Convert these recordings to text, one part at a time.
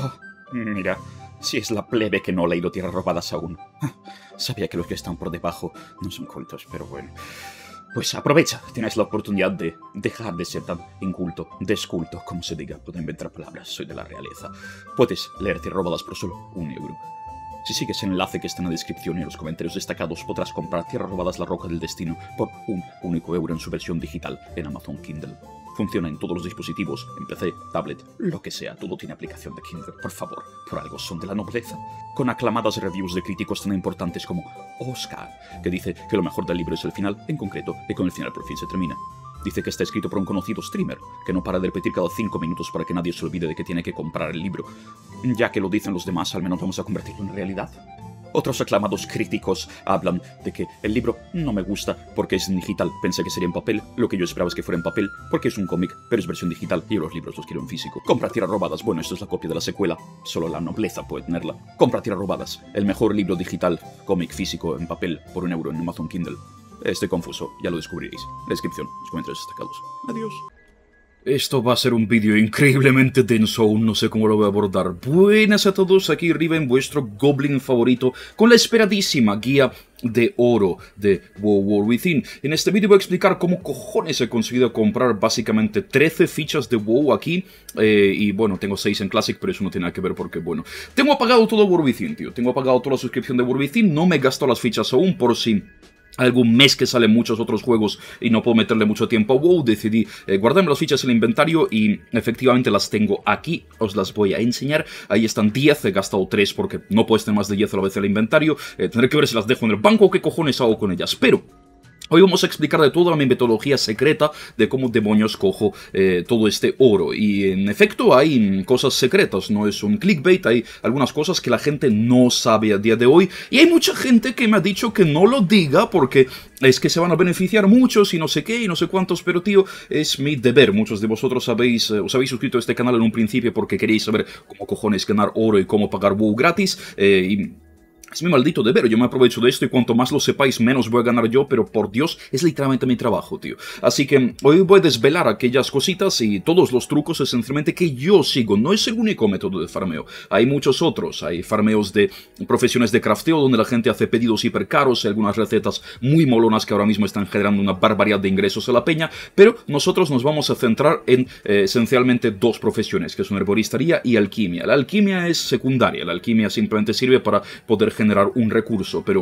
mira, si es la plebe que no ha leído Tierra Robadas aún. Sabía que los que están por debajo no son cultos, pero bueno. Pues aprovecha, tienes la oportunidad de dejar de ser tan inculto, desculto, como se diga. Puedo inventar palabras, soy de la realeza. Puedes leer Tierras Robadas por solo un euro. Si sigues el enlace que está en la descripción y en los comentarios destacados, podrás comprar Tierras Robadas La Roca del Destino por un único euro en su versión digital en Amazon Kindle. Funciona en todos los dispositivos, en PC, tablet, lo que sea, todo tiene aplicación de Kindle, por favor, por algo son de la nobleza. Con aclamadas reviews de críticos tan importantes como Oscar, que dice que lo mejor del libro es el final, en concreto, y con el final por fin se termina. Dice que está escrito por un conocido streamer, que no para de repetir cada cinco minutos para que nadie se olvide de que tiene que comprar el libro. Ya que lo dicen los demás, al menos vamos a convertirlo en realidad. Otros aclamados críticos hablan de que el libro no me gusta porque es digital, pensé que sería en papel, lo que yo esperaba es que fuera en papel porque es un cómic, pero es versión digital y los libros los quiero en físico. Compra tierras robadas, bueno, esto es la copia de la secuela, solo la nobleza puede tenerla. Compra tierras robadas, el mejor libro digital, cómic físico en papel por un euro en Amazon Kindle. Estoy confuso, ya lo descubriréis. Descripción, los comentarios destacados. Adiós. Esto va a ser un vídeo increíblemente denso, aún no sé cómo lo voy a abordar. Buenas a todos, aquí Riven, vuestro Goblin favorito, con la esperadísima guía de oro de WoW Within. En este vídeo voy a explicar cómo cojones he conseguido comprar básicamente 13 fichas de WoW aquí. Eh, y bueno, tengo 6 en Classic, pero eso no tiene nada que ver porque, bueno, tengo apagado todo World Within, tío. Tengo apagado toda la suscripción de World Within, no me gasto las fichas aún por si algún mes que salen muchos otros juegos y no puedo meterle mucho tiempo a WoW, decidí eh, guardarme las fichas en el inventario y efectivamente las tengo aquí, os las voy a enseñar. Ahí están 10, he gastado 3 porque no puedes tener más de 10 a la vez en el inventario. Eh, tendré que ver si las dejo en el banco o qué cojones hago con ellas, pero... Hoy vamos a explicar de toda mi metodología secreta de cómo demonios cojo eh, todo este oro. Y en efecto hay cosas secretas, no es un clickbait, hay algunas cosas que la gente no sabe a día de hoy. Y hay mucha gente que me ha dicho que no lo diga porque es que se van a beneficiar muchos y no sé qué y no sé cuántos, pero tío, es mi deber. Muchos de vosotros habéis, eh, os habéis suscrito a este canal en un principio porque queréis saber cómo cojones ganar oro y cómo pagar WoW gratis. Eh, y es mi maldito deber, yo me aprovecho de esto y cuanto más lo sepáis, menos voy a ganar yo, pero por Dios, es literalmente mi trabajo, tío. Así que hoy voy a desvelar aquellas cositas y todos los trucos esencialmente que yo sigo. No es el único método de farmeo, hay muchos otros. Hay farmeos de profesiones de crafteo donde la gente hace pedidos hipercaros, algunas recetas muy molonas que ahora mismo están generando una barbaridad de ingresos a la peña, pero nosotros nos vamos a centrar en eh, esencialmente dos profesiones, que son herboristería y alquimia. La alquimia es secundaria, la alquimia simplemente sirve para poder generar generar un recurso, pero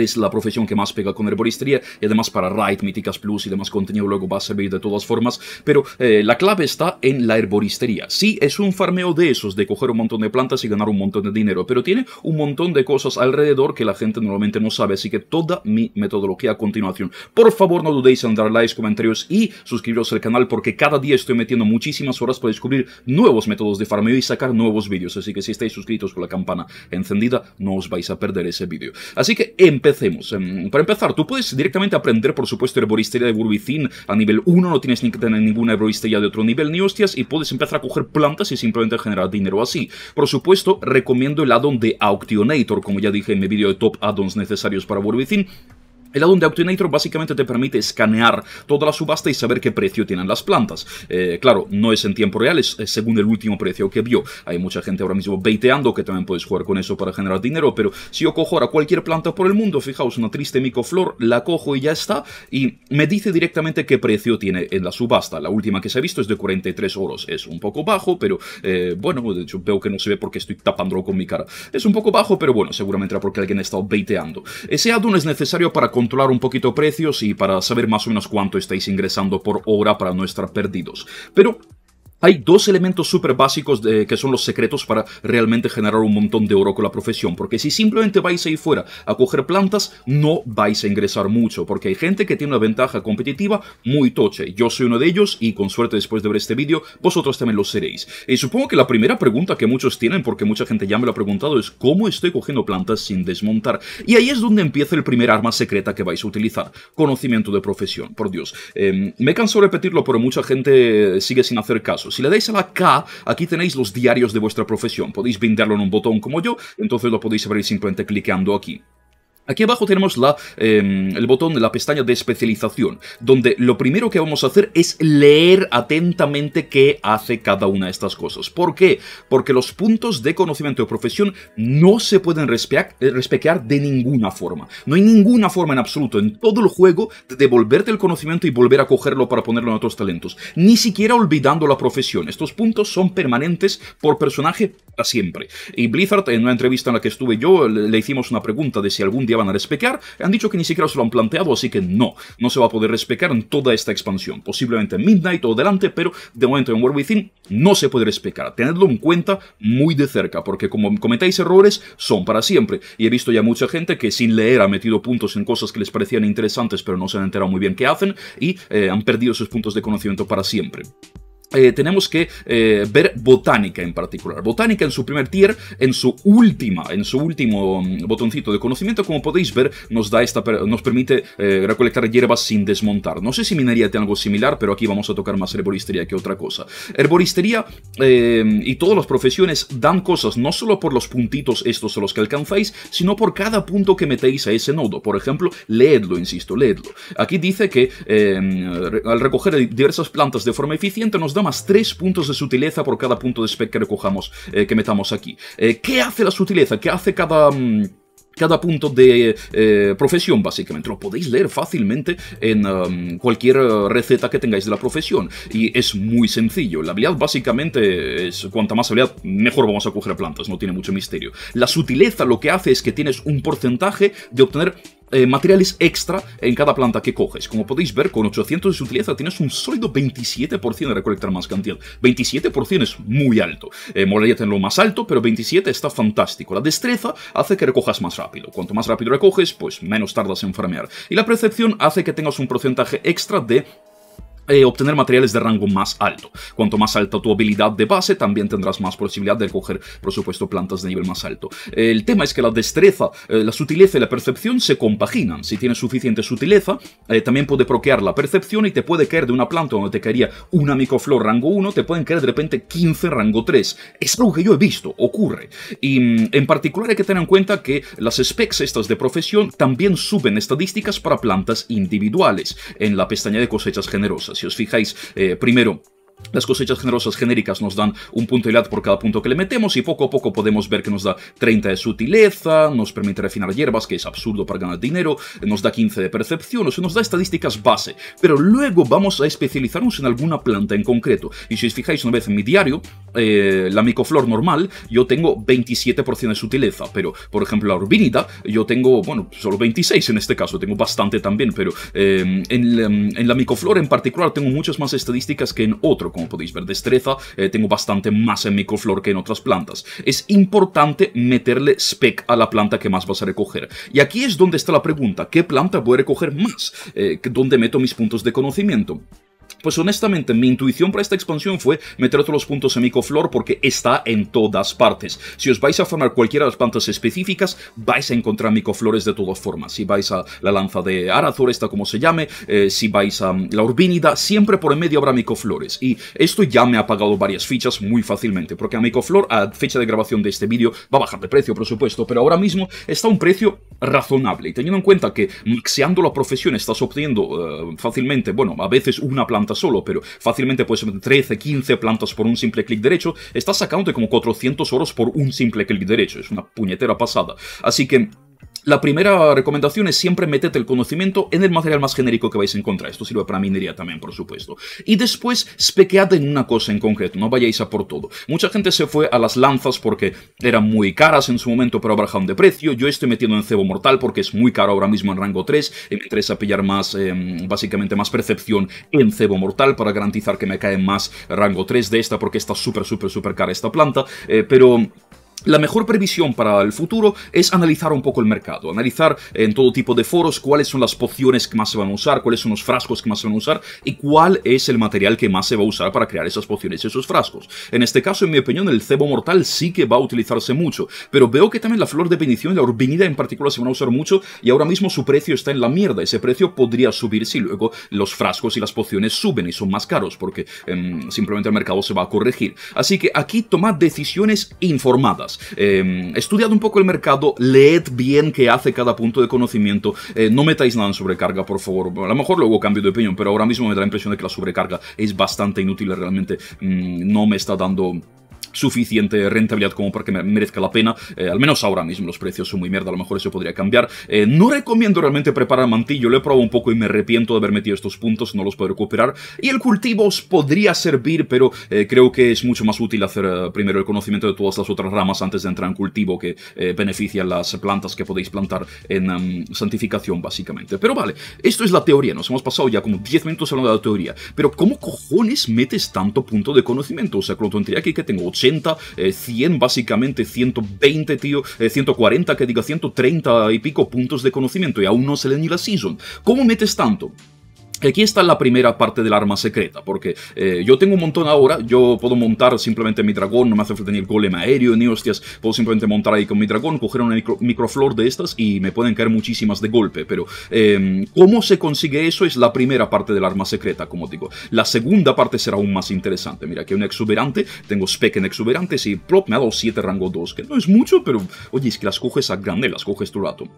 es la profesión que más pega con herboristería y además para Raid, Míticas Plus y demás contenido luego va a servir de todas formas, pero eh, la clave está en la herboristería. Sí, es un farmeo de esos, de coger un montón de plantas y ganar un montón de dinero, pero tiene un montón de cosas alrededor que la gente normalmente no sabe, así que toda mi metodología a continuación. Por favor, no dudéis en dar likes, comentarios y suscribiros al canal porque cada día estoy metiendo muchísimas horas para descubrir nuevos métodos de farmeo y sacar nuevos vídeos, así que si estáis suscritos con la campana encendida, no os vais a perder ese vídeo. Así que en empecemos. Em, para empezar, tú puedes directamente aprender, por supuesto, herboristería de Burbicín a nivel 1, no tienes ni que tener ninguna herboristería de otro nivel ni hostias, y puedes empezar a coger plantas y simplemente generar dinero así. Por supuesto, recomiendo el addon de Auctionator, como ya dije en mi vídeo de top addons necesarios para Burbicin, el addon de Auctinator básicamente te permite escanear toda la subasta y saber qué precio tienen las plantas. Eh, claro, no es en tiempo real, es según el último precio que vio. Hay mucha gente ahora mismo baiteando que también puedes jugar con eso para generar dinero, pero si yo cojo ahora cualquier planta por el mundo, fijaos, una triste micoflor, la cojo y ya está, y me dice directamente qué precio tiene en la subasta. La última que se ha visto es de 43 oros. Es un poco bajo, pero eh, bueno, de hecho veo que no se ve porque estoy tapándolo con mi cara. Es un poco bajo, pero bueno, seguramente era porque alguien ha estado baiteando. Ese addon es necesario para controlar un poquito precios y para saber más o menos cuánto estáis ingresando por hora para no estar perdidos. Pero hay dos elementos súper básicos que son los secretos para realmente generar un montón de oro con la profesión, porque si simplemente vais ahí fuera a coger plantas, no vais a ingresar mucho, porque hay gente que tiene una ventaja competitiva muy toche. Yo soy uno de ellos y con suerte después de ver este vídeo, vosotros también lo seréis. Y supongo que la primera pregunta que muchos tienen, porque mucha gente ya me lo ha preguntado, es ¿cómo estoy cogiendo plantas sin desmontar? Y ahí es donde empieza el primer arma secreta que vais a utilizar, conocimiento de profesión, por Dios. Em, me canso de repetirlo, pero mucha gente sigue sin hacer caso. Si le dais a la K, aquí tenéis los diarios de vuestra profesión. Podéis venderlo en un botón como yo, entonces lo podéis abrir simplemente clicando aquí. Aquí abajo tenemos la, em, el botón de la pestaña de especialización, donde lo primero que vamos a hacer es leer atentamente qué hace cada una de estas cosas. ¿Por qué? Porque los puntos de conocimiento de profesión no se pueden eh, respequear de ninguna forma. No hay ninguna forma en absoluto en todo el juego de devolverte el conocimiento y volver a cogerlo para ponerlo en otros talentos. Ni siquiera olvidando la profesión. Estos puntos son permanentes por personaje para siempre. Y Blizzard, en una entrevista en la que estuve yo, le hicimos una pregunta de si algún día van a respecar. Han dicho que ni siquiera se lo han planteado, así que no, no se va a poder respecar en toda esta expansión. Posiblemente en Midnight o delante, pero de momento en War Within no se puede respecar. Tenedlo en cuenta muy de cerca, porque como cometáis errores, son para siempre. Y he visto ya mucha gente que sin leer ha metido puntos en cosas que les parecían interesantes, pero no se han enterado muy bien qué hacen, y eh, han perdido sus puntos de conocimiento para siempre. Eh, tenemos que eh, ver botánica en particular. Botánica en su primer tier, en su última, en su último mm, botoncito de conocimiento, como podéis ver, nos da esta, nos permite eh, recolectar hierbas sin desmontar. No sé si minería tiene algo similar, pero aquí vamos a tocar más herboristería que otra cosa. Herboristería y todas las profesiones dan cosas no solo por los puntitos estos a los que alcanzáis, sino por cada punto que metéis a ese nodo. Por ejemplo, leedlo, insisto, leedlo. Aquí dice que al recoger diversas plantas de forma eficiente nos da más 3 puntos de sutileza por cada punto de spec que recojamos, eh, que metamos aquí. Eh, ¿Qué hace la sutileza? ¿Qué hace cada... Mm, cada punto de eh, profesión, básicamente. Lo podéis leer fácilmente en um, cualquier receta que tengáis de la profesión. Y es muy sencillo. La habilidad, básicamente, es cuanta más habilidad, mejor vamos a coger plantas. No tiene mucho misterio. La sutileza lo que hace es que tienes un porcentaje de obtener eh, materiales extra en cada planta que coges. Como podéis ver, con 800 de sutileza tienes un sólido 27% de recolectar más cantidad. 27% es muy alto. Eh, molaría tenerlo más alto, pero 27 está fantástico. La destreza hace que recojas más rápido. Cuanto más rápido recoges, pues menos tardas en farmear. Y la percepción hace que tengas un porcentaje extra de eh, obtener materiales de rango más alto. Cuanto más alta tu habilidad de base, también tendrás más posibilidad de coger, por supuesto, plantas de nivel más alto. El tema es que la destreza, eh, la sutileza y la percepción se compaginan. Si tienes suficiente sutileza, eh, también puede proquear la percepción y te puede caer de una planta donde te caería una micoflor rango 1, te pueden caer de repente 15 rango 3. Es algo que yo he visto, ocurre. Y mm, en particular hay que tener en cuenta que las specs estas de profesión también suben estadísticas para plantas individuales en la pestaña de cosechas generosas si os fijáis, eh, primero, las cosechas generosas genéricas nos dan un punto de edad por cada punto que le metemos y poco a poco podemos ver que nos da 30 de sutileza, nos permite refinar hierbas, que es absurdo para ganar dinero, nos da 15 de percepción, o sea, nos da estadísticas base. Pero luego vamos a especializarnos en alguna planta en concreto. Y si os fijáis una vez en mi diario, eh, la micoflor normal, yo tengo 27% de sutileza, pero por ejemplo la urbínida, yo tengo, bueno, solo 26 en este caso, tengo bastante también, pero en, eh, en la micoflor en particular tengo muchas más estadísticas que en otro como podéis ver destreza, eh, tengo bastante más en microflor que en otras plantas. Es importante meterle spec a la planta que más vas a recoger. Y aquí es donde está la pregunta, ¿qué planta voy a recoger más? Eh, ¿Dónde meto mis puntos de conocimiento? Pues honestamente, mi intuición para esta expansión fue meter todos los puntos en micoflor porque está en todas partes. Si os vais a formar cualquiera de las plantas específicas, vais a encontrar micoflores de todas formas. Si vais a la lanza de Arathor, esta como se llame, eh, si vais a mm, la Urbínida, siempre por en medio habrá micoflores. Y esto ya me ha pagado varias fichas muy fácilmente, porque a micoflor, a fecha de grabación de este vídeo, va a bajar de precio, por supuesto, pero ahora mismo está a un precio razonable. Y teniendo en cuenta que maxeando la profesión estás obteniendo eh, fácilmente, bueno, a veces una planta solo, pero fácilmente puedes meter 13, 15 plantas por un simple clic derecho, estás sacándote como 400 oros por un simple clic derecho, es una puñetera pasada. Así que la primera recomendación es siempre meted el conocimiento en el material más genérico que vais a encontrar. Esto sirve para minería también, por supuesto. Y después, espequead en una cosa en concreto, no vayáis a por todo. Mucha gente se fue a las lanzas porque eran muy caras en su momento, pero bajaron de precio. Yo estoy metiendo en cebo mortal porque es muy caro ahora mismo en rango 3 y me interesa pillar más, em, básicamente, más percepción en cebo mortal para garantizar que me cae más rango 3 de esta porque está súper, súper, súper cara esta planta. Eh, pero... La mejor previsión para el futuro es analizar un poco el mercado, analizar en todo tipo de foros cuáles son las pociones que más se van a usar, cuáles son los frascos que más se van a usar y cuál es el material que más se va a usar para crear esas pociones y esos frascos. En este caso, en mi opinión, el cebo mortal sí que va a utilizarse mucho, pero veo que también la flor de bendición y la urbinida en particular se van a usar mucho y ahora mismo su precio está en la mierda. Ese precio podría subir si luego los frascos y las pociones suben y son más caros porque em, simplemente el mercado se va a corregir. Así que aquí tomad decisiones informadas. Eh, estudiad un poco el mercado, leed bien qué hace cada punto de conocimiento. Eh, no metáis nada en sobrecarga, por favor. A lo mejor luego cambio de opinión, pero ahora mismo me da la impresión de que la sobrecarga es bastante inútil realmente. Mm, no me está dando suficiente rentabilidad como para que merezca la pena. Eh, al menos ahora mismo los precios son muy mierda, a lo mejor eso podría cambiar. Eh, no recomiendo realmente preparar mantillo, lo he probado un poco y me arrepiento de haber metido estos puntos, no los puedo recuperar. Y el cultivo os podría servir, pero eh, creo que es mucho más útil hacer primero el conocimiento de todas las otras ramas antes de entrar en cultivo que beneficia las plantas que podéis plantar en em, santificación, básicamente. Pero vale, esto es la teoría, nos hemos pasado ya como 10 minutos hablando de la teoría. Pero ¿cómo cojones metes tanto punto de conocimiento? O sea, con tontería que tengo 80, 100 eh, básicamente, 120, tío, 140, eh, que diga 130 y pico puntos de conocimiento y aún no se le ni la season. ¿Cómo metes tanto? Aquí está la primera parte del arma secreta, porque eh, yo tengo un montón ahora, yo puedo montar simplemente mi dragón, no me hace falta ni el golem aéreo, ni hostias, puedo simplemente montar ahí con mi dragón, coger una microflor de estas y me pueden caer muchísimas de golpe, pero em, cómo se consigue eso es la primera parte del arma secreta, como digo. La segunda parte será aún más interesante, mira, que un exuberante, tengo spec en exuberantes y plop me ha dado 7 rango 2, que no es mucho, pero oye, es que las coges a grande, las coges tu rato.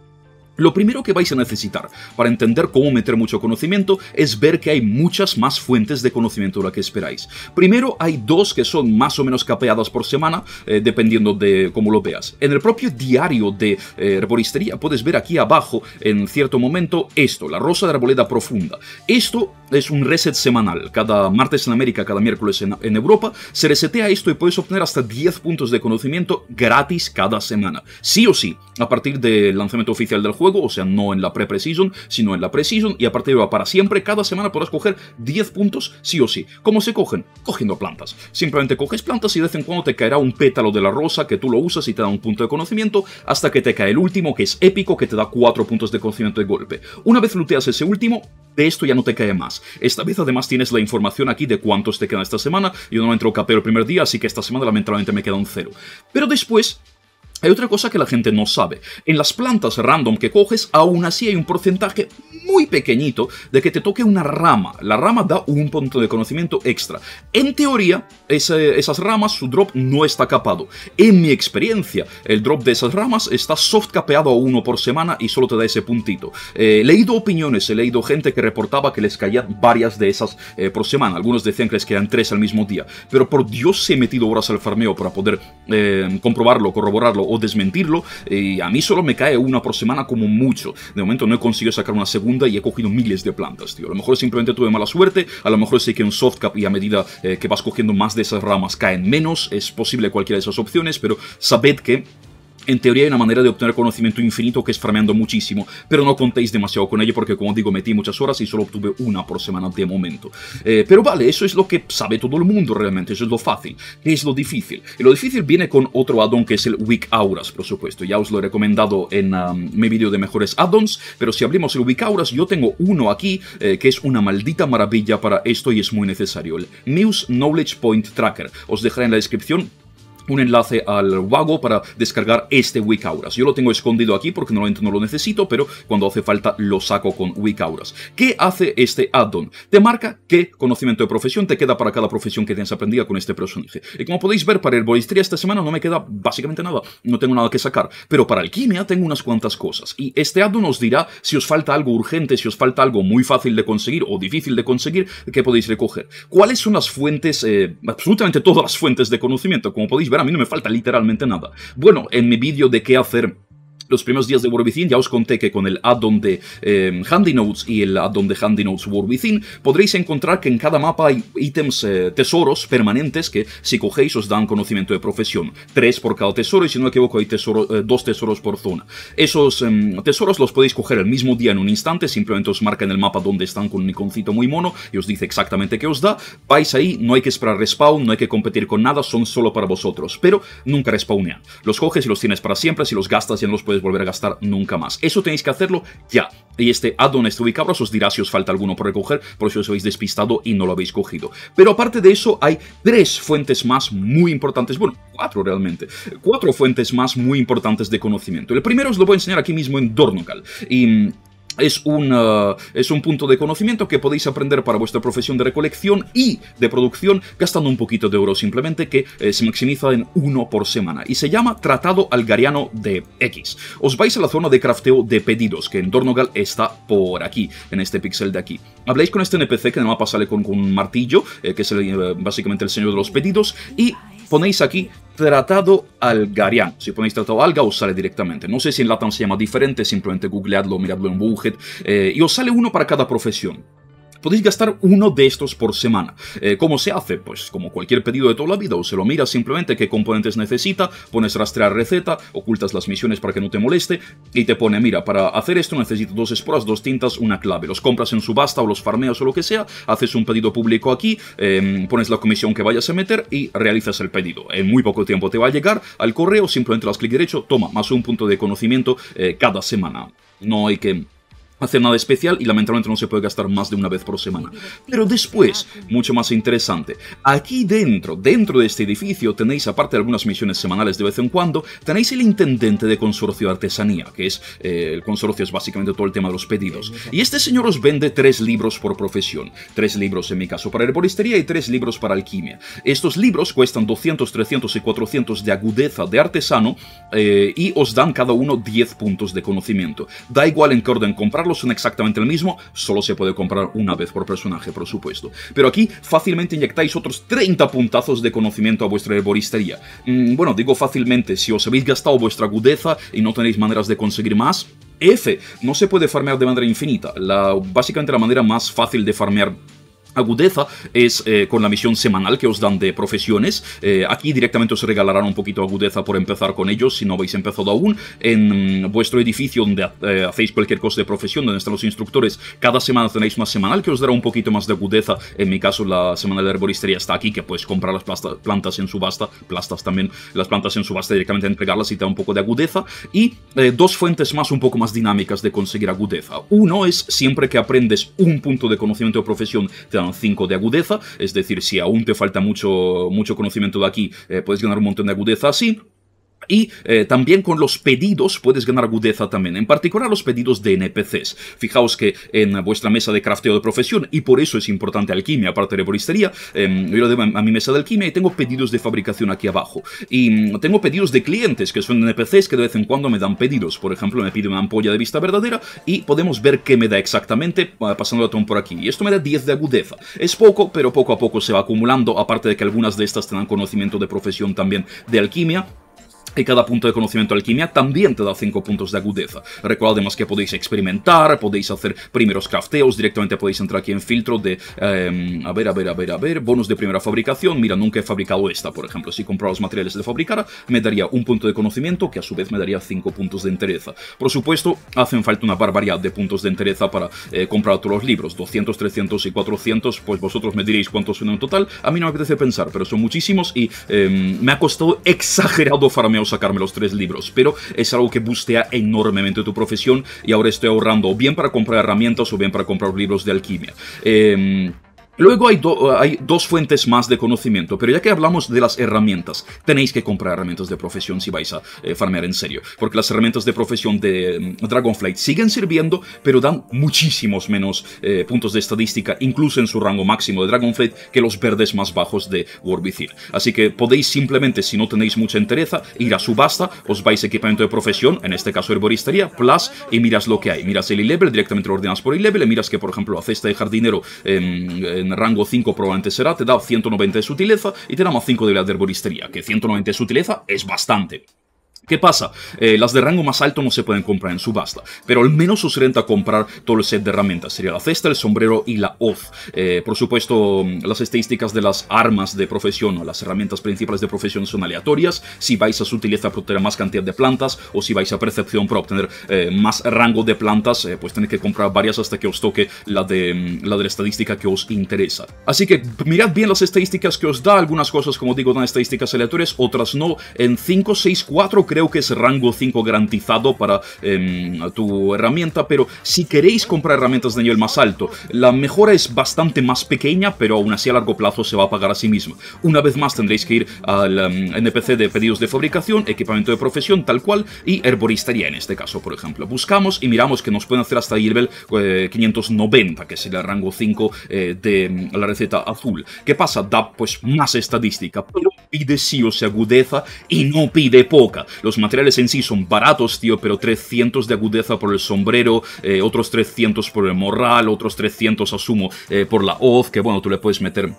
Lo primero que vais a necesitar para entender cómo meter mucho conocimiento es ver que hay muchas más fuentes de conocimiento de la que esperáis. Primero hay dos que son más o menos capeadas por semana, eh, dependiendo de cómo lo veas. En el propio diario de herboristería eh, puedes ver aquí abajo, en cierto momento, esto, la rosa de arboleda profunda. Esto es un reset semanal. Cada martes en América, cada miércoles en, en Europa, se resetea esto y puedes obtener hasta 10 puntos de conocimiento gratis cada semana. Sí o sí, a partir del lanzamiento oficial del juego, o sea, no en la pre precision, sino en la precision. y a partir de ahora para siempre, cada semana podrás coger 10 puntos sí o sí. ¿Cómo se cogen? Cogiendo plantas. Simplemente coges plantas y de vez en cuando te caerá un pétalo de la rosa que tú lo usas y te da un punto de conocimiento, hasta que te cae el último, que es épico, que te da 4 puntos de conocimiento de golpe. Una vez looteas ese último, de esto ya no te cae más. Esta vez además tienes la información aquí de cuántos te quedan esta semana. Yo no me entró capeo el primer día, así que esta semana lamentablemente me queda un cero. Pero después hay otra cosa que la gente no sabe. En las plantas random que coges, aún así hay un porcentaje muy pequeñito de que te toque una rama. La rama da un punto de conocimiento extra. En teoría, esas ramas, su drop no está capado. En mi experiencia, el drop de esas ramas está soft capeado a uno por semana y solo te da ese puntito. Eh, he leído opiniones, he leído gente que reportaba que les caían varias de esas eh, por semana. Algunos decían que les quedan tres al mismo día. Pero por Dios he metido horas al farmeo para poder eh, comprobarlo, corroborarlo desmentirlo. ...y eh, a mí solo me cae una por semana como mucho. De momento no he conseguido sacar una segunda y he cogido miles de plantas, tío. A lo mejor simplemente tuve mala suerte, a lo mejor sé que un Softcap... y a medida eh, que vas cogiendo más de esas ramas caen menos, es posible cualquiera de esas opciones, pero sabed que en teoría hay una manera de obtener conocimiento infinito que es frameando muchísimo, pero no contéis demasiado con ello porque como digo metí muchas horas y solo obtuve una por semana de momento. Eh, pero vale, eso es lo que sabe todo el mundo realmente, eso es lo fácil. es lo difícil? Y lo difícil viene con otro addon que es el Weak Auras, por supuesto. Ya os lo he recomendado en um, mi vídeo de mejores addons, pero si abrimos el Weak Auras yo tengo uno aquí eh, que es una maldita maravilla para esto y es muy necesario. El Muse Knowledge Point Tracker. Os dejaré en la descripción un enlace al Wago para descargar este Auras. Yo lo tengo escondido aquí porque normalmente no lo necesito, pero cuando hace falta lo saco con Auras. ¿Qué hace este addon? Te marca qué conocimiento de profesión te queda para cada profesión que tienes aprendida con este personaje. Y como podéis ver, para el herbolistería esta semana no me queda básicamente nada, no tengo nada que sacar, pero para alquimia tengo unas cuantas cosas. Y este addon os dirá si os falta algo urgente, si os falta algo muy fácil de conseguir o difícil de conseguir, que podéis recoger. ¿Cuáles son las fuentes, eh, absolutamente todas las fuentes de conocimiento? Como podéis ver, ver, a mí no me falta literalmente nada. Bueno, en mi vídeo de qué hacer los primeros días de War Within, ya os conté que con el add-on de em, Handy Notes y el add de Handy Notes War Within, podréis encontrar que en cada mapa hay ítems, eh, tesoros permanentes que si cogéis os dan conocimiento de profesión. Tres por cada tesoro y si no me equivoco hay eh, dos tesoros por zona. Esos em, tesoros los podéis coger el mismo día en un instante, simplemente os marca en el mapa donde están con un iconcito muy mono y os dice exactamente qué os da. Vais ahí, no hay que esperar respawn, no hay que competir con nada, son solo para vosotros, pero nunca respawnean. Los coges y los tienes para siempre, si los gastas y no los puedes volver a gastar nunca más. Eso tenéis que hacerlo ya. Y este addon este Cabras os dirá si os falta alguno por recoger, por si os habéis despistado y no lo habéis cogido. Pero aparte de eso, hay tres fuentes más muy importantes, bueno, cuatro realmente, cuatro fuentes más muy importantes de conocimiento. El primero os lo voy a enseñar aquí mismo en Dornogal. Y mm, es un, eh, es un, punto de conocimiento que podéis aprender para vuestra profesión de recolección y de producción gastando un poquito de oro, simplemente que eh, se maximiza en uno por semana. Y se llama Tratado Algariano de X. Os vais a la zona de crafteo de pedidos, que en Dornogal está por aquí, en este pixel de aquí. Habláis con este NPC que en el mapa sale con, un martillo, eh, que es básicamente el señor de los pedidos, y ponéis aquí tratado algarián. Si ponéis tratado alga, os sale directamente. No sé si en latán se llama diferente, simplemente googleadlo, miradlo en Google eh, y os sale uno para cada profesión podéis gastar uno de estos por semana. Eh, ¿Cómo se hace? Pues como cualquier pedido de toda la vida, o se lo miras simplemente qué componentes necesita, pones rastrear receta, ocultas las misiones para que no te moleste, y te pone, mira, para hacer esto necesito dos esporas, dos tintas, una clave. Los compras en subasta o los farmeas o lo que sea, haces un pedido público aquí, em, pones la comisión que vayas a meter y realizas el pedido. En muy poco tiempo te va a llegar al correo, simplemente das clic derecho, toma, más un punto de conocimiento eh, cada semana. No hay que hacer nada especial y lamentablemente no se puede gastar más de una vez por semana. Pero después, mucho más interesante, aquí dentro, dentro de este edificio, tenéis, aparte de algunas misiones semanales de vez en cuando, tenéis el intendente de consorcio de artesanía, que es, eh, el consorcio es básicamente todo el tema de los pedidos. Y este señor os vende tres libros por profesión, tres libros en mi caso para herboristería y tres libros para alquimia. Estos libros cuestan 200, 300 y 400 de agudeza de artesano eh, y os dan cada uno 10 puntos de conocimiento. Da igual en qué orden comprarlos, son exactamente el mismo, solo se puede comprar una vez por personaje, por supuesto. Pero aquí fácilmente inyectáis otros 30 puntazos de conocimiento a vuestra herboristería. Mm, bueno, digo fácilmente, si os habéis gastado vuestra agudeza y no tenéis maneras de conseguir más, F, no se puede farmear de manera infinita. La, básicamente la manera más fácil de farmear Agudeza es eh, con la misión semanal que os dan de profesiones. Eh, aquí directamente os regalarán un poquito agudeza por empezar con ellos si no habéis empezado aún. En vuestro edificio donde eh, hacéis cualquier cosa de profesión, donde están los instructores, cada semana tenéis una semanal que os dará un poquito más de agudeza. En mi caso, la semana de herboristería está aquí, que puedes comprar las plantas en subasta, plastas también, las plantas en subasta directamente entregarlas y te da un poco de agudeza. Y dos fuentes más un poco más dinámicas de conseguir agudeza. Uno es siempre que aprendes un punto de conocimiento o profesión, te dan 5 de agudeza, es decir, si aún te falta mucho, mucho conocimiento de aquí, eh, puedes ganar un montón de agudeza así. Y eh, también con los pedidos puedes ganar agudeza también, en particular los pedidos de NPCs. Fijaos que en vuestra mesa de crafteo de profesión, y por eso es importante alquimia, aparte de boristería, em, yo lo debo a mi mesa de alquimia y tengo pedidos de fabricación aquí abajo. Y mm, tengo pedidos de clientes, que son NPCs que de vez en cuando me dan pedidos. Por ejemplo, me pide una ampolla de vista verdadera y podemos ver qué me da exactamente pasando el ratón por aquí. Y esto me da 10 de agudeza. Es poco, pero poco a poco se va acumulando, aparte de que algunas de estas te conocimiento de profesión también de alquimia y cada punto de conocimiento de alquimia también te da 5 puntos de agudeza. Recuerda además que podéis experimentar, podéis hacer primeros crafteos, directamente podéis entrar aquí en filtro de, em, a ver, a ver, a ver, a ver, bonos de primera fabricación. Mira, nunca he fabricado esta, por ejemplo. Si comprara los materiales de fabricar, me daría un punto de conocimiento, que a su vez me daría 5 puntos de entereza. Por supuesto, hacen falta una barbaridad de puntos de entereza para eh, comprar todos los libros, 200, 300 y 400, pues vosotros me diréis cuántos son en total. A mí no me apetece pensar, pero son muchísimos y em, me ha costado exagerado farmear sacarme los tres libros, pero es algo que bustea enormemente tu profesión y ahora estoy ahorrando bien para comprar herramientas o bien para comprar libros de alquimia. Em, Luego hay, eh, hay, dos fuentes más de conocimiento, pero ya que hablamos de las herramientas, tenéis que comprar herramientas de profesión si vais a eh, farmear en serio, porque las herramientas de profesión de mm, Dragonflight siguen sirviendo, pero dan muchísimos menos eh, puntos de estadística, incluso en su rango máximo de Dragonflight, que los verdes más bajos de Warbizir. Así que podéis simplemente, si no tenéis mucha entereza, ir a subasta, os vais a equipamiento de profesión, en este caso herboristería, plus, y miras lo que hay. Miras el e-level, directamente lo ordenas por e-level, miras que, por ejemplo, la cesta de jardinero... Em, en rango 5 probablemente será, te da 190 de sutileza y te da más 5 de la de herboristería, que 190 de sutileza es bastante. ¿Qué pasa? Eh, las de rango más alto no se pueden comprar en subasta, pero al menos os renta comprar todo el set de herramientas. Sería la cesta, el sombrero y la hoz. Eh, por supuesto, mm, las estadísticas de las armas de profesión o las herramientas principales de profesión son aleatorias. Si vais a su para obtener más cantidad de plantas o si vais a percepción para obtener eh, más rango de plantas, pues tenéis que comprar varias hasta que os toque la de, mm, la de estadística que os interesa. Así que mirad bien las estadísticas que os da. Algunas cosas, como digo, dan estadísticas aleatorias, otras no. En 5, 6, 4 creo que es rango 5 garantizado para em, tu herramienta, pero si queréis comprar herramientas de nivel más alto, la mejora es bastante más pequeña, pero aún así a largo plazo se va a pagar a sí misma. Una vez más tendréis que ir al em, NPC de pedidos de fabricación, equipamiento de profesión, tal cual, y herboristería en este caso, por ejemplo. Buscamos y miramos que nos pueden hacer hasta nivel 590, eh, que es el rango 5 eh, de em, la receta azul. ¿Qué pasa? Da pues más estadística, pide sí o sea agudeza y no pide poca. Los materiales en sí son baratos, tío, pero 300 de agudeza por el sombrero, eh, otros 300 por el morral, otros 300 asumo eh, por la hoz, que bueno, tú le puedes meter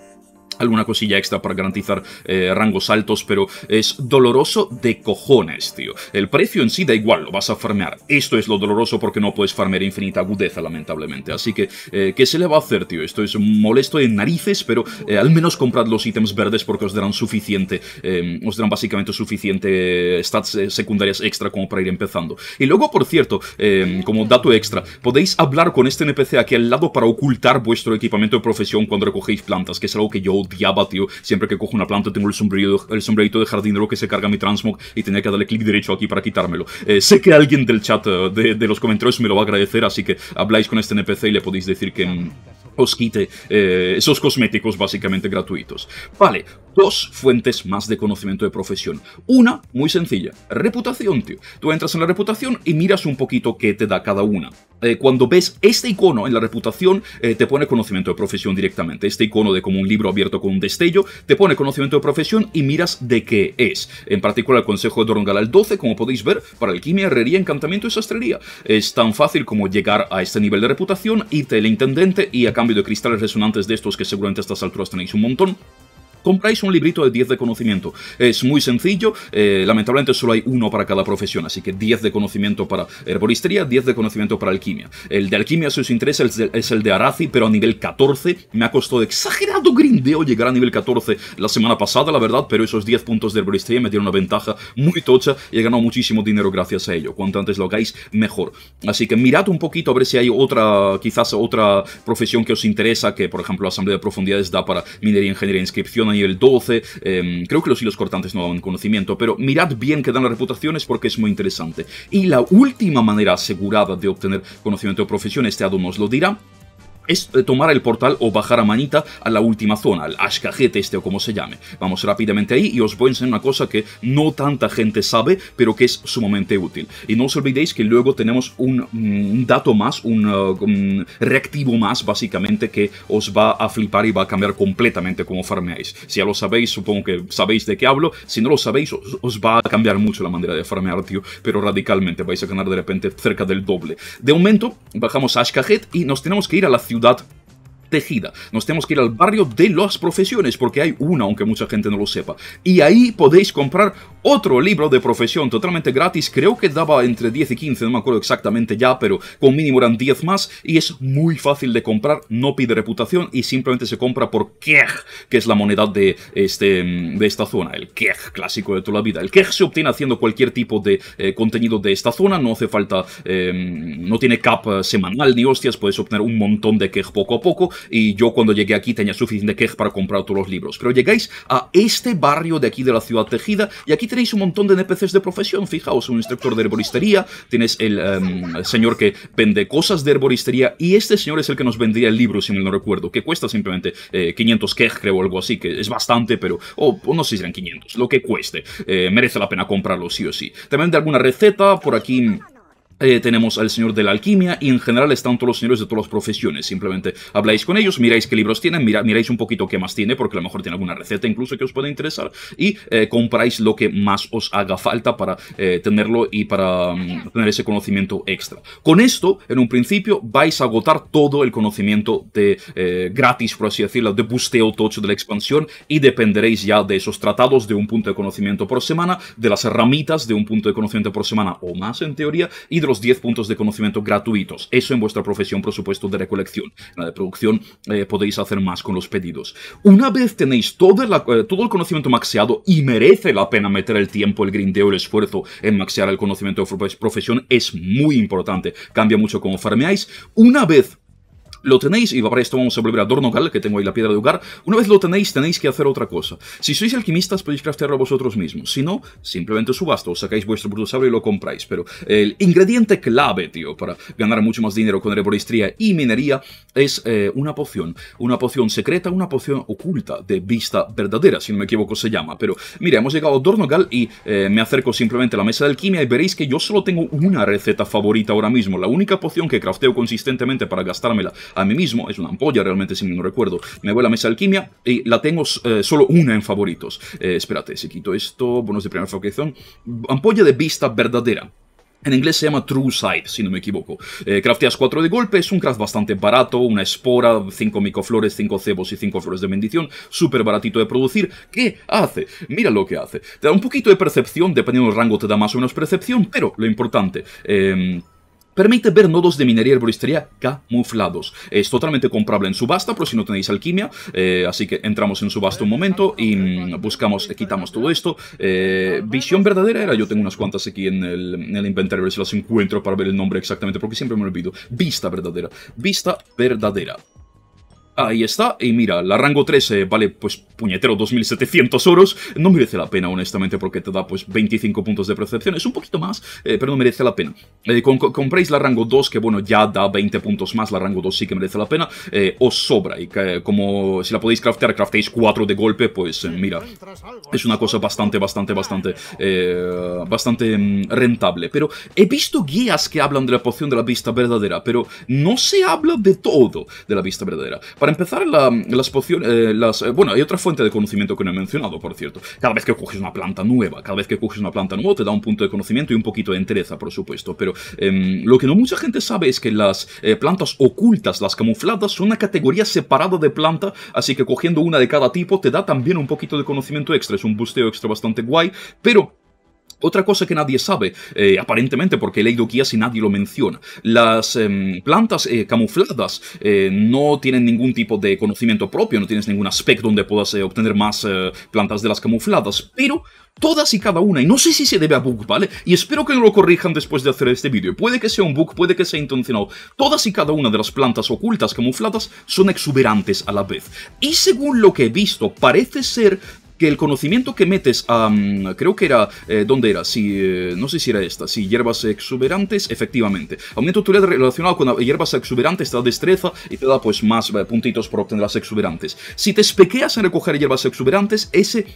alguna cosilla extra para garantizar eh, rangos altos, pero es doloroso de cojones, tío. El precio en sí da igual, lo vas a farmear. Esto es lo doloroso porque no puedes farmear infinita agudeza, lamentablemente. Así que, eh, ¿qué se le va a hacer, tío? Esto es molesto en narices, pero eh, al menos comprad los ítems verdes porque os darán suficiente, os darán básicamente suficiente stats secundarias extra como para ir empezando. Y luego, por cierto, como dato extra, podéis hablar con este NPC aquí al lado para ocultar vuestro equipamiento de profesión cuando recogéis plantas, que es algo que yo Diaba, tío. Siempre que cojo una planta tengo el, sombrerito el sombrerito de jardinero que se carga mi transmog y tenía que darle clic derecho aquí para quitármelo. Eh, sé que alguien del chat eh, de, los comentarios me lo va a agradecer, así que habláis con este NPC y le podéis decir que mm, os quite eh, esos cosméticos básicamente gratuitos. Vale, dos fuentes más de conocimiento de profesión. Una, muy sencilla, reputación, tío. Tú entras en la reputación y miras un poquito qué te da cada una. Eh, cuando ves este icono en la reputación, eh, te pone conocimiento de profesión directamente. Este icono de como un libro abierto con un destello, te pone conocimiento de profesión y miras de qué es. En particular, el consejo de Dorongalal 12, como podéis ver, para alquimia, herrería, encantamiento y sastrería. Es tan fácil como llegar a este nivel de reputación, irte el intendente y a cambio de cristales resonantes de estos que seguramente a estas alturas tenéis un montón, compráis un librito de 10 de conocimiento. Es muy sencillo, eh, lamentablemente solo hay uno para cada profesión, así que 10 de conocimiento para herboristería, 10 de conocimiento para alquimia. El de alquimia, si os interesa, es el de Arazi, pero a nivel 14 me ha costado exagerado grindeo llegar a nivel 14 la semana pasada, la verdad, pero esos 10 puntos de herboristería me dieron una ventaja muy tocha y he ganado muchísimo dinero gracias a ello. Cuanto antes lo hagáis, mejor. Así que mirad un poquito a ver si hay otra, quizás otra profesión que os interesa, que por ejemplo la Asamblea de Profundidades da para minería, ingeniería, e inscripción, el 12. Em, creo que los hilos cortantes no dan conocimiento, pero mirad bien que dan las reputaciones porque es muy interesante. Y la última manera asegurada de obtener conocimiento o profesión, este Ado nos lo dirá, es eh, tomar el portal o bajar a manita a la última zona, al Ashkajete este o como se llame. Vamos rápidamente ahí y os voy a enseñar una cosa que no tanta gente sabe, pero que es sumamente útil. Y no os olvidéis que luego tenemos un, mm, dato más, eh, un, reactivo más, básicamente, que os va a flipar y va a cambiar completamente cómo farmeáis. Si ya lo sabéis, supongo que sabéis de qué hablo. Si no lo sabéis, os, va a cambiar mucho la manera de farmear, tío, pero radicalmente. Vais a ganar de repente cerca del doble. De momento, bajamos a Ashkajet y nos tenemos que ir a la ciudad ciudad Nos tenemos que ir al barrio de las profesiones, porque hay una, aunque mucha gente no lo sepa. Y ahí podéis comprar otro libro de profesión totalmente gratis. Creo que daba entre 10 y 15, no me acuerdo exactamente ya, pero con mínimo eran 10 más. Y es muy fácil de comprar, no pide reputación y simplemente se compra por Kej, que es la moneda de, este, mm, de esta zona. El Kej clásico de toda la vida. El Kej se obtiene haciendo cualquier tipo de eh, contenido de esta zona, no hace falta, eh, mm, no tiene cap eh, semanal ni hostias, puedes obtener un montón de Kej poco a poco y yo cuando llegué aquí tenía suficiente quej para comprar todos los libros. Pero llegáis a este barrio de aquí de la ciudad tejida y aquí tenéis un montón de NPCs de profesión. Fijaos, un instructor de herboristería, tienes em, el, señor que vende cosas de herboristería y este señor es el que nos vendría el libro, si me no recuerdo, que cuesta simplemente 500 eh, quej, creo, o algo así, que es bastante, pero o no sé si serán 500, lo que cueste. Eh, merece la pena comprarlo sí o sí. También de alguna receta, por aquí eh, tenemos al señor de la alquimia y en general están todos los señores de todas las profesiones. Simplemente habláis con ellos, miráis qué libros tienen, miráis un poquito qué más tiene, porque a lo mejor tiene alguna receta incluso que os pueda interesar y eh, compráis lo que más os haga falta para eh, tenerlo y para mm, tener ese conocimiento extra. Con esto, en un principio, vais a agotar todo el conocimiento de gratis, por así decirlo, de busteo tocho de la expansión y dependeréis ya de esos tratados de un punto de conocimiento por semana, de las ramitas de un punto de conocimiento por semana o más en teoría y de los 10 puntos de conocimiento gratuitos. Eso en vuestra profesión, por supuesto, de recolección. En la de producción eh, podéis hacer más con los pedidos. Una vez tenéis todo eh, todo el conocimiento maxeado y merece la pena meter el tiempo, el grindeo, el esfuerzo en maxear el conocimiento de profesión, es muy importante. Cambia mucho cómo farmeáis. Una vez lo tenéis, y para esto vamos a volver a Dornogal, que tengo ahí la piedra de hogar, una vez lo tenéis tenéis que hacer otra cosa. Si sois alquimistas podéis craftearlo vosotros mismos, si no, simplemente subasta, os sacáis vuestro brutosablo y lo compráis, pero el ingrediente clave, tío, para ganar mucho más dinero con herboristría y minería es eh, una poción, una poción secreta, una poción oculta de vista verdadera, si no me equivoco se llama, pero mira, hemos llegado a Dornogal y eh, me acerco simplemente a la mesa de alquimia y veréis que yo solo tengo una receta favorita ahora mismo, la única poción que crafteo consistentemente para gastármela a mí mismo. Es una ampolla realmente, si no recuerdo. Me voy a la mesa alquimia y la tengo eh, solo una en favoritos. Eh, espérate, si quito esto, bonos de primera fabricación. Ampolla de vista verdadera. En inglés se llama True Sight, si no me equivoco. Eh, crafteas cuatro de golpe, es un craft bastante barato, una espora, cinco micoflores, cinco cebos y cinco flores de bendición, súper baratito de producir. ¿Qué hace? Mira lo que hace. Te da un poquito de percepción, dependiendo del rango te da más o menos percepción, pero lo importante... Em, Permite ver nodos de minería y herboristería camuflados. Es totalmente comprable en subasta, pero si no tenéis alquimia. Eh, así que entramos en subasta un momento y mm, buscamos, eh, quitamos todo esto. Eh, visión verdadera era, yo tengo unas cuantas aquí en el, en el inventario, a ver si las encuentro para ver el nombre exactamente, porque siempre me olvido. Vista verdadera. Vista verdadera. Ahí está, y mira, la rango 3 eh, vale, pues, puñetero 2700 oros, no merece la pena, honestamente, porque te da, pues, 25 puntos de percepción, es un poquito más, eh, pero no merece la pena. Eh, compréis la rango 2, que bueno, ya da 20 puntos más, la rango 2 sí que merece la pena, os sobra, y como si la podéis craftear, craftéis 4 de golpe, pues, mira, es una cosa bastante, bastante, bastante, bastante mm, rentable. Pero he visto guías que hablan de la poción de la vista verdadera, pero no se habla de todo de la vista verdadera. Para empezar, las pociones. Eh, eh, bueno, hay otra fuente de conocimiento que no he mencionado, por cierto. Cada vez que coges una planta nueva, cada vez que coges una planta nueva, te da un punto de conocimiento y un poquito de entereza, por supuesto. Pero em, lo que no mucha gente sabe es que las eh, plantas ocultas, las camufladas, son una categoría separada de planta, así que cogiendo una de cada tipo te da también un poquito de conocimiento extra. Es un busteo extra bastante guay, pero otra cosa que nadie sabe, eh, aparentemente, porque he leído guías y nadie lo menciona, las em, plantas eh, camufladas eh, no tienen ningún tipo de conocimiento propio, no tienes ningún aspecto donde puedas obtener más plantas de las camufladas, pero todas y cada una, y no sé si se debe a bug, ¿vale? Y espero que lo corrijan después de hacer este vídeo. Puede que sea un bug, puede que sea intencionado Todas y cada una de las plantas ocultas camufladas son exuberantes a la vez. Y según lo que he visto, parece ser que el conocimiento que metes a, mm, creo que era, eh, ¿dónde era? Si, eh, no sé si era esta, si hierbas exuberantes, efectivamente. Aumento tu red relacionado con hierbas exuberantes, te da destreza y te da pues más eh, puntitos por obtener las exuberantes. Si te espequeas en recoger hierbas exuberantes, ese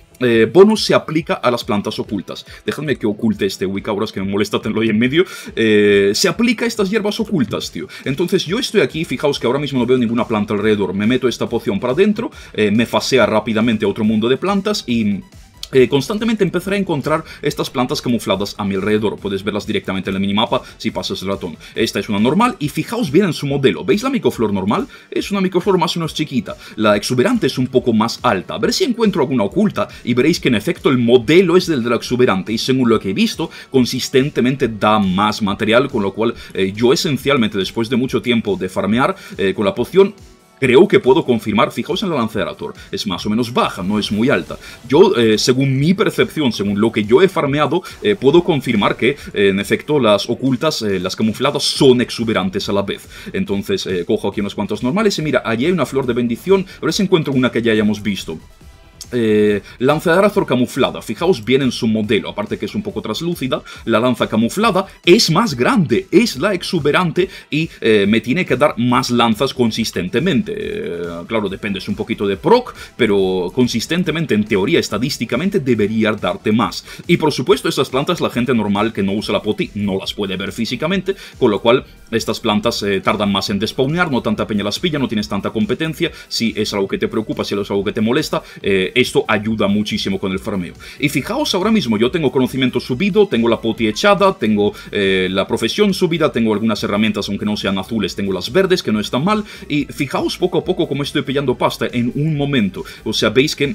bonus se aplica a las plantas ocultas. Déjame que oculte este Wiccauras que me molesta tenerlo ahí en medio. se aplica a estas hierbas ocultas, tío. Entonces yo estoy aquí, fijaos que ahora mismo no veo ninguna planta alrededor. Me meto esta poción para adentro, me fasea rápidamente a otro mundo de plantas y eh, constantemente empezaré a encontrar estas plantas camufladas a mi alrededor. Puedes verlas directamente en el minimapa si pasas el ratón. Esta es una normal y fijaos bien en su modelo. ¿Veis la microflor normal? Es una microflor más o menos chiquita. La exuberante es un poco más alta. A ver si encuentro alguna oculta y veréis que en efecto el modelo es del de la exuberante y según lo que he visto, consistentemente da más material, con lo cual eh, yo esencialmente después de mucho tiempo de farmear eh, con la poción, creo que puedo confirmar, fijaos en la Thor. es más o menos baja, no es muy alta. Yo, eh, según mi percepción, según lo que yo he farmeado, eh, puedo confirmar que, eh, en efecto, las ocultas, las camufladas, son exuberantes a la vez. Entonces, cojo aquí unos cuantos normales y mira, allí hay una flor de bendición, ahora se encuentro una que ya hayamos visto eh, lanzadera camuflada. Fijaos bien en su modelo, aparte que es un poco traslúcida, la lanza camuflada es más grande, es la exuberante y eh, me tiene que dar más lanzas consistentemente. Eh, claro, dependes un poquito de proc, pero consistentemente, en teoría, estadísticamente, debería darte más. Y por supuesto, estas plantas la gente normal que no usa la poti no las puede ver físicamente, con lo cual estas plantas eh, tardan más en despawnear, no tanta peña las pilla, no tienes tanta competencia, si es algo que te preocupa, si es algo que te molesta, eh, esto ayuda muchísimo con el farmeo. Y fijaos, ahora mismo yo tengo conocimiento subido, tengo la poti echada, tengo eh, la profesión subida, tengo algunas herramientas, aunque no sean azules, tengo las verdes, que no están mal. Y fijaos poco a poco cómo estoy pillando pasta en un momento. O sea, veis que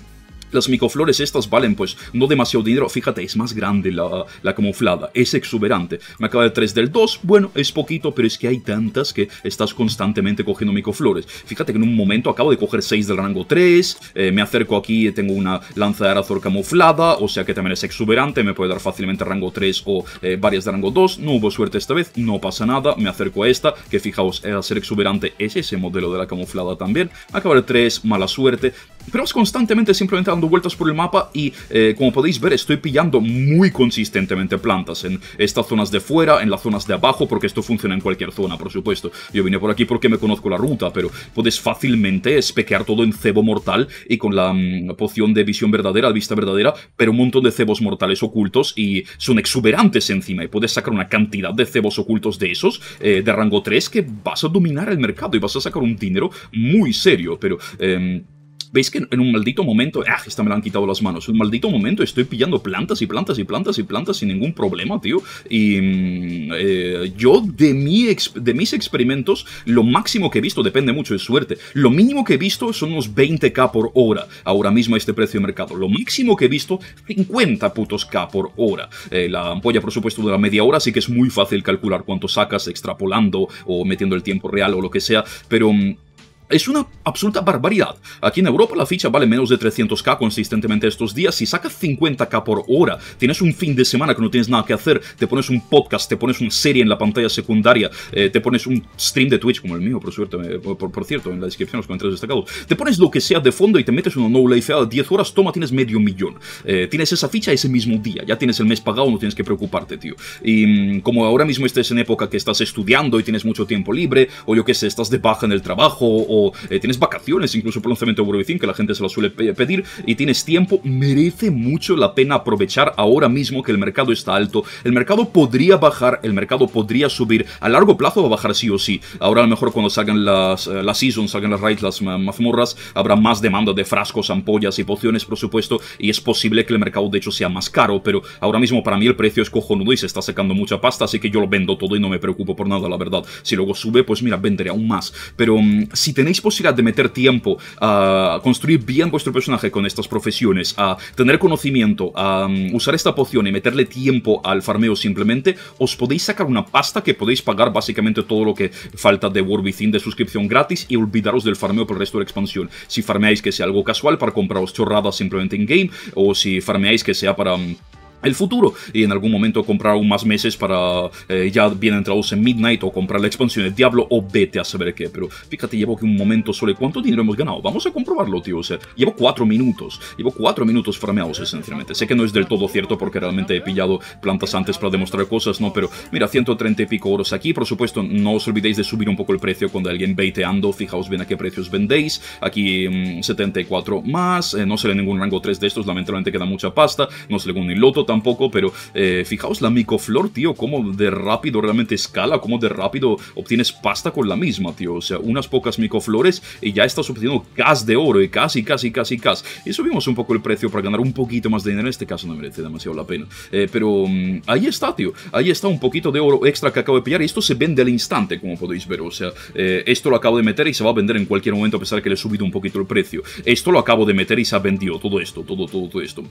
las micoflores estas valen pues no demasiado dinero. Fíjate, es más grande la, camuflada, es exuberante. Me acaba de 3 del 2, bueno, es poquito, pero es que hay tantas que estás constantemente cogiendo micoflores. Fíjate que en un momento acabo de coger 6 del rango 3, eh, me acerco aquí, tengo una lanza de Arazor camuflada, o sea que también es exuberante, me puede dar fácilmente rango 3 o eh, varias de rango 2. No hubo suerte esta vez, no pasa nada, me acerco a esta, que fijaos, eh, al ser exuberante es ese modelo de la camuflada también. acaba de 3, mala suerte, pero es constantemente simplemente dando vueltas por el mapa y eh, como podéis ver estoy pillando muy consistentemente plantas en estas zonas de fuera, en las zonas de abajo, porque esto funciona en cualquier zona, por supuesto. Yo vine por aquí porque me conozco la ruta, pero puedes fácilmente espequear todo en cebo mortal y con la mm, poción de visión verdadera, vista verdadera, pero un montón de cebos mortales ocultos y son exuberantes encima y puedes sacar una cantidad de cebos ocultos de esos eh, de rango 3 que vas a dominar el mercado y vas a sacar un dinero muy serio, pero... Em, Veis que en un maldito momento, ah, esta me la han quitado las manos, en un maldito momento estoy pillando plantas y plantas y plantas y plantas sin ningún problema, tío. Y mm, eh, yo de, mi de mis experimentos, lo máximo que he visto, depende mucho de suerte, lo mínimo que he visto son unos 20k por hora, ahora mismo a este precio de mercado. Lo máximo que he visto, 50 putos k por hora. Eh, la ampolla, por supuesto, dura media hora, así que es muy fácil calcular cuánto sacas extrapolando o metiendo el tiempo real o lo que sea, pero... Mm, es una absoluta barbaridad. Aquí en Europa la ficha vale menos de 300k consistentemente estos días. Si sacas 50k por hora, tienes un fin de semana que no tienes nada que hacer, te pones un podcast, te pones una serie en la pantalla secundaria, eh, te pones un stream de Twitch como el mío, por suerte, por, cierto, en la descripción los comentarios destacados. Te pones lo que sea de fondo y te metes una no a 10 horas, toma, tienes medio millón. Eh, tienes esa ficha ese mismo día, ya tienes el mes pagado, no tienes que preocuparte, tío. Y mm, como ahora mismo estés en época que estás estudiando y tienes mucho tiempo libre, o yo qué sé, estás de baja en el trabajo, o eh, tienes vacaciones incluso por lanzamiento de que la gente se lo suele pedir, y tienes tiempo, merece mucho la pena aprovechar ahora mismo que el mercado está alto. El mercado podría bajar, el mercado podría subir, a largo plazo va a bajar sí o sí. Ahora a lo mejor cuando salgan las, eh, las seasons, salgan las raids, las mazmorras, habrá más demanda de frascos, ampollas y pociones, por supuesto, y es posible que el mercado de hecho sea más caro, pero ahora mismo para mí el precio es cojonudo y se está sacando mucha pasta, así que yo lo vendo todo y no me preocupo por nada, la verdad. Si luego sube, pues mira, venderé aún más. Pero mm, si te tenéis posibilidad de meter tiempo a construir bien vuestro personaje con estas profesiones, a tener conocimiento, a mm, usar esta poción y meterle tiempo al farmeo simplemente, os podéis sacar una pasta que podéis pagar básicamente todo lo que falta de World de suscripción gratis y olvidaros del farmeo por el resto de la expansión. Si farmeáis que sea algo casual para compraros chorradas simplemente en game o si farmeáis que sea para... Mm, el futuro y en algún momento comprar aún más meses para eh, ya bien entrados en Midnight o comprar la expansión de Diablo o vete a saber qué. Pero fíjate, llevo aquí un momento solo. ¿Cuánto dinero hemos ganado? Vamos a comprobarlo, tío. O llevo cuatro minutos. Llevo cuatro minutos farmeados, esencialmente. Sé que no es del todo cierto porque realmente he pillado plantas antes para demostrar cosas, ¿no? Pero mira, 130 y pico oros aquí. Por supuesto, no os olvidéis de subir un poco el precio cuando alguien baiteando. Fijaos bien a qué precios vendéis. Aquí 74 mm, más. Eh, no se le ningún rango 3 de estos. Lamentablemente queda mucha pasta. No se le ningún loto tampoco, pero eh, fijaos la micoflor, tío, cómo de rápido realmente escala, cómo de rápido obtienes pasta con la misma, tío. O sea, unas pocas micoflores y ya estás obteniendo gas de oro y eh, casi, casi, casi, casi. Y subimos un poco el precio para ganar un poquito más de dinero. En este caso no merece demasiado la pena. Eh, pero mm, ahí está, tío. Ahí está un poquito de oro extra que acabo de pillar. Y esto se vende al instante, como podéis ver. O sea, esto lo acabo de meter y se va a vender en cualquier momento a pesar de que le he subido un poquito el precio. Esto lo acabo de meter y se ha vendido. Todo esto, todo, todo, todo esto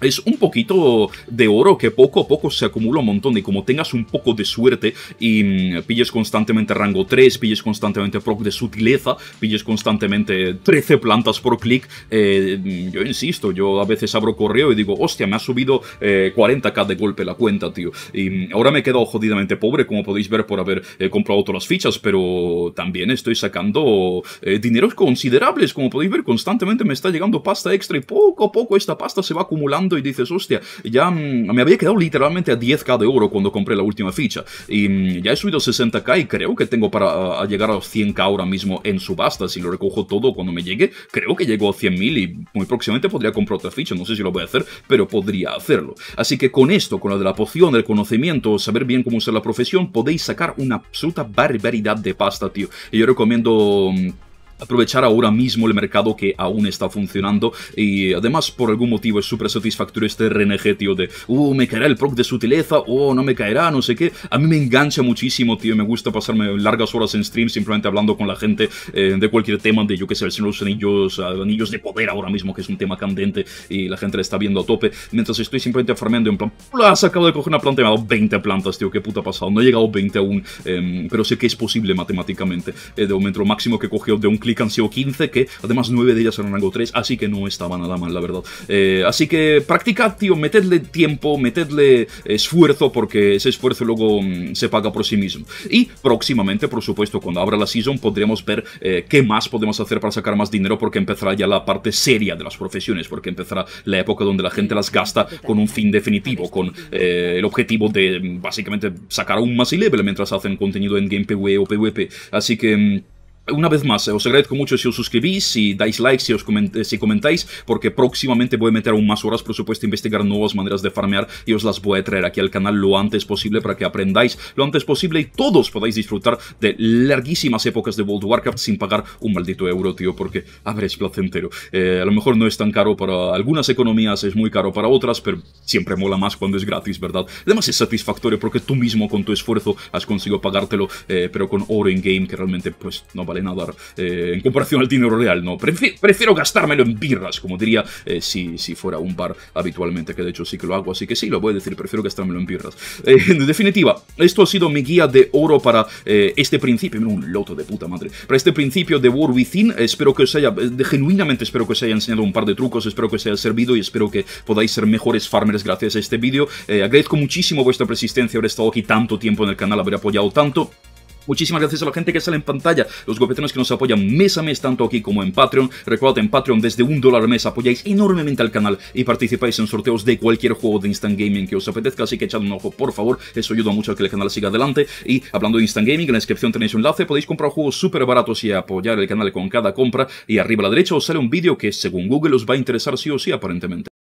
es un poquito de oro que poco a poco se acumula un montón y como tengas un poco de suerte y mm, pilles constantemente rango 3, pilles constantemente proc de sutileza, pilles constantemente 13 plantas por clic, eh, yo insisto, yo a veces abro correo y digo, hostia, me ha subido 40k eh, de golpe la cuenta, tío. Y mm, ahora me he quedado jodidamente pobre, como podéis ver por haber eh, comprado todas las fichas, pero también estoy sacando dineros considerables, como podéis ver, constantemente me está llegando pasta extra y poco a poco esta pasta se va acumulando y dices, hostia, ya mm, me había quedado literalmente a 10k de oro cuando compré la última ficha. Y mm, ya he subido 60k y creo que tengo para llegar a los 100k ahora mismo en subasta. Si lo recojo todo cuando me llegue, creo que llego a 100.000 y muy próximamente podría comprar otra ficha. No sé si lo voy a hacer, pero podría hacerlo. Así que con esto, con la de la poción, el conocimiento, saber bien cómo usar la profesión, podéis sacar una absoluta barbaridad de pasta, tío. Y yo recomiendo... Mm, aprovechar ahora mismo el mercado que aún está funcionando y además por algún motivo es súper satisfactorio este RNG, tío, de uh, me caerá el proc de sutileza, oh, no me caerá, no sé qué. A mí me engancha muchísimo, tío, me gusta pasarme largas horas en stream simplemente hablando con la gente eh, de cualquier tema, de yo que sé, el los Anillos, Anillos de Poder ahora mismo, que es un tema candente y la gente le está viendo a tope, mientras estoy simplemente farmeando en plan, se acabo de coger una planta y me ha dado 20 plantas, tío, qué puta pasado, no he llegado 20 aún, em, pero sé que es posible matemáticamente, eh, de momento lo máximo que he cogido de un clic y Cancio 15, que además 9 de ellas eran rango 3, así que no estaba nada mal, la verdad. Eh, así que practicad, tío, metedle tiempo, metedle esfuerzo, porque ese esfuerzo luego mm, se paga por sí mismo. Y próximamente, por supuesto, cuando abra la season, podremos ver eh, qué más podemos hacer para sacar más dinero, porque empezará ya la parte seria de las profesiones, porque empezará la época donde la gente las gasta con un fin definitivo, con eh, el objetivo de mm, básicamente sacar aún más y level mientras hacen contenido en game e o PvP. Así que... Mm, una vez más, eh, os agradezco mucho si os suscribís, si dais like, si, os eh, si comentáis, porque próximamente voy a meter aún más horas, por supuesto, a investigar nuevas maneras de farmear y os las voy a traer aquí al canal lo antes posible para que aprendáis lo antes posible y todos podáis disfrutar de larguísimas épocas de World of Warcraft sin pagar un maldito euro, tío, porque, a ver, es placentero. Eh, a lo mejor no es tan caro para algunas economías, es muy caro para otras, pero siempre mola más cuando es gratis, ¿verdad? Además es satisfactorio porque tú mismo con tu esfuerzo has conseguido pagártelo, pero con oro in-game que realmente, pues, no vale nadar eh, en comparación al dinero real, no. Prefiero, gastármelo en birras, como diría eh, si, fuera un bar habitualmente, que de hecho sí que lo hago, así que sí, lo voy a decir, prefiero gastármelo en birras. Eh, en definitiva, esto ha sido mi guía de oro para este principio, un loto de puta madre, para este principio de War Within, espero que os haya, genuinamente espero que os haya enseñado un par de trucos, espero que os haya servido y espero que podáis ser mejores farmers gracias a este vídeo. agradezco muchísimo vuestra persistencia, haber estado aquí tanto tiempo en el canal, haber apoyado tanto. Muchísimas gracias a la gente que sale en pantalla, los guapetones que nos apoyan mes a mes tanto aquí como en Patreon. que en Patreon desde un dólar al mes apoyáis enormemente al canal y participáis en sorteos de cualquier juego de Instant Gaming que os apetezca, así que echad un ojo, por favor, eso ayuda mucho a que el canal siga adelante. Y hablando de Instant Gaming, en la descripción tenéis un enlace, podéis comprar juegos súper baratos y apoyar el canal con cada compra. Y arriba a la derecha os sale un vídeo que según Google os va a interesar sí o sí aparentemente.